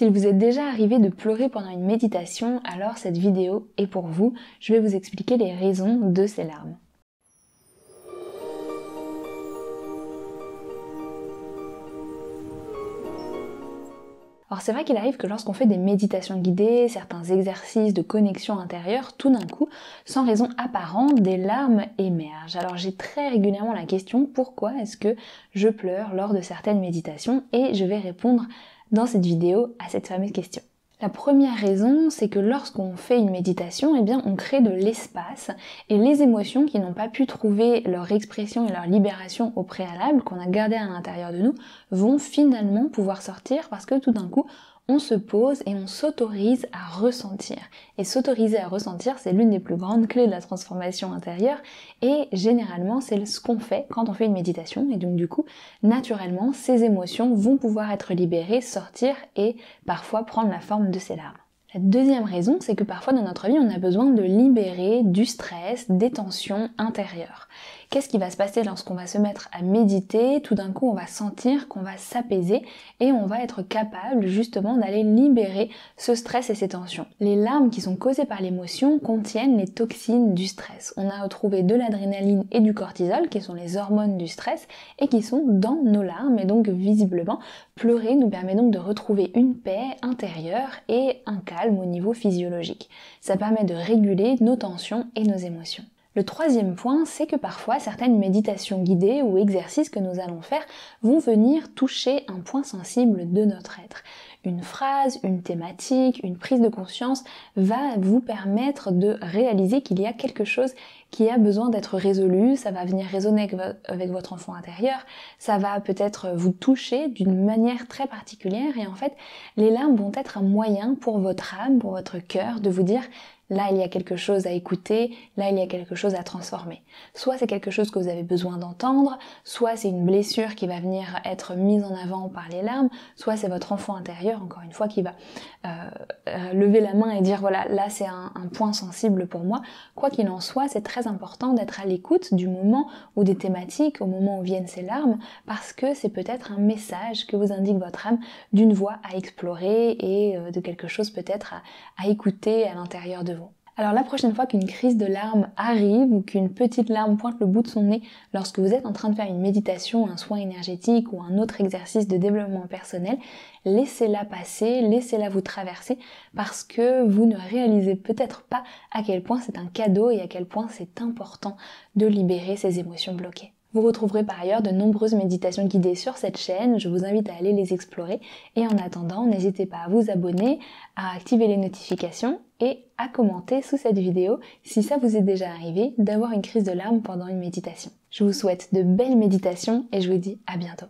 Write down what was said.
S'il vous est déjà arrivé de pleurer pendant une méditation, alors cette vidéo est pour vous. Je vais vous expliquer les raisons de ces larmes. Alors c'est vrai qu'il arrive que lorsqu'on fait des méditations guidées, certains exercices de connexion intérieure, tout d'un coup, sans raison apparente, des larmes émergent. Alors j'ai très régulièrement la question pourquoi est-ce que je pleure lors de certaines méditations et je vais répondre dans cette vidéo à cette fameuse question. La première raison, c'est que lorsqu'on fait une méditation, eh bien, on crée de l'espace et les émotions qui n'ont pas pu trouver leur expression et leur libération au préalable, qu'on a gardé à l'intérieur de nous, vont finalement pouvoir sortir parce que tout d'un coup, on se pose et on s'autorise à ressentir. Et s'autoriser à ressentir, c'est l'une des plus grandes clés de la transformation intérieure et généralement, c'est ce qu'on fait quand on fait une méditation et donc du coup, naturellement, ces émotions vont pouvoir être libérées, sortir et parfois prendre la forme de ces larmes. La deuxième raison, c'est que parfois dans notre vie, on a besoin de libérer du stress, des tensions intérieures. Qu'est-ce qui va se passer lorsqu'on va se mettre à méditer Tout d'un coup, on va sentir qu'on va s'apaiser et on va être capable justement d'aller libérer ce stress et ces tensions. Les larmes qui sont causées par l'émotion contiennent les toxines du stress. On a retrouvé de l'adrénaline et du cortisol qui sont les hormones du stress et qui sont dans nos larmes et donc visiblement pleurer nous permet donc de retrouver une paix intérieure et un calme au niveau physiologique. Ça permet de réguler nos tensions et nos émotions. Le troisième point, c'est que parfois certaines méditations guidées ou exercices que nous allons faire vont venir toucher un point sensible de notre être une phrase, une thématique, une prise de conscience va vous permettre de réaliser qu'il y a quelque chose qui a besoin d'être résolu, ça va venir résonner avec, votre enfant intérieur, ça va peut-être vous toucher d'une manière très particulière et en fait les larmes vont être un moyen pour votre âme, pour votre cœur de vous dire Là, il y a quelque chose à écouter, là, il y a quelque chose à transformer. Soit c'est quelque chose que vous avez besoin d'entendre, soit c'est une blessure qui va venir être mise en avant par les larmes, soit c'est votre enfant intérieur encore une fois, qui va euh, lever la main et dire voilà, là c'est un, point sensible pour moi. Quoi qu'il en soit, c'est très important d'être à l'écoute du moment ou des thématiques, au moment où viennent ces larmes, parce que c'est peut-être un message que vous indique votre âme d'une voie à explorer et euh, de quelque chose peut-être à écouter à l'intérieur de vous. Alors la prochaine fois qu'une crise de larmes arrive ou qu'une petite larme pointe le bout de son nez lorsque vous êtes en train de faire une méditation, un soin énergétique ou un autre exercice de développement personnel, laissez-la passer, laissez-la vous traverser parce que vous ne réalisez peut-être pas à quel point c'est un cadeau et à quel point c'est important de libérer ces émotions bloquées. Vous retrouverez par ailleurs de nombreuses méditations guidées sur cette chaîne, je vous invite à aller les explorer et en attendant, n'hésitez pas à vous abonner, à activer les notifications et à commenter sous cette vidéo si ça vous est déjà arrivé d'avoir une crise de larmes pendant une méditation. Je vous souhaite de belles méditations et je vous dis à bientôt.